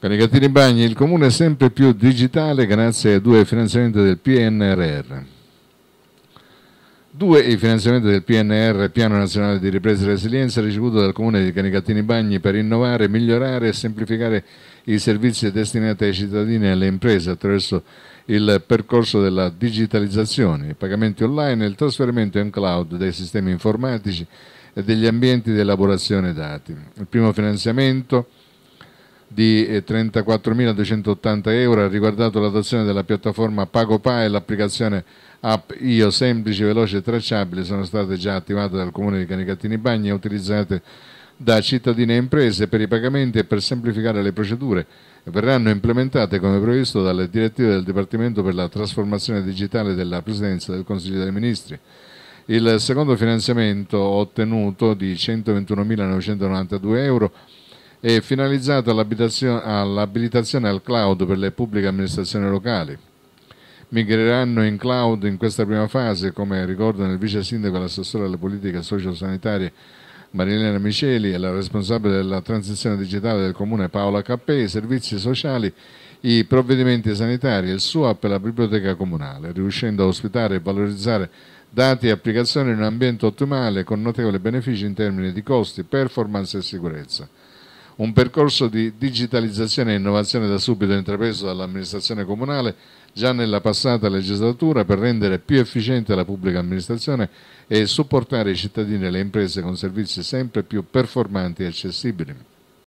Canicattini Bagni, il comune è sempre più digitale grazie ai due finanziamenti del PNRR. Due il finanziamento del PNR, Piano Nazionale di Ripresa e Resilienza, ricevuto dal comune di Canicattini Bagni per innovare, migliorare e semplificare i servizi destinati ai cittadini e alle imprese attraverso il percorso della digitalizzazione, i pagamenti online e il trasferimento in cloud dei sistemi informatici e degli ambienti di elaborazione dati. Il primo finanziamento di 34.280 eh, euro ha riguardato l'adozione della piattaforma PagoPa e l'applicazione app IO semplice, veloce e tracciabile sono state già attivate dal Comune di Canicattini Bagni e utilizzate da cittadine e imprese per i pagamenti e per semplificare le procedure e verranno implementate come previsto dalle direttive del Dipartimento per la trasformazione digitale della Presidenza del Consiglio dei Ministri. Il secondo finanziamento ottenuto di 121.992 euro e finalizzato all'abilitazione al cloud per le pubbliche amministrazioni locali. Migreranno in cloud in questa prima fase, come ricordano il vice sindaco e l'assessore alle politiche sociosanitarie Marilena Miceli e la responsabile della transizione digitale del comune Paola Cappè, i servizi sociali, i provvedimenti sanitari, il SUAP e la biblioteca comunale, riuscendo a ospitare e valorizzare dati e applicazioni in un ambiente ottimale con notevoli benefici in termini di costi, performance e sicurezza un percorso di digitalizzazione e innovazione da subito intrapreso dall'amministrazione comunale già nella passata legislatura per rendere più efficiente la pubblica amministrazione e supportare i cittadini e le imprese con servizi sempre più performanti e accessibili.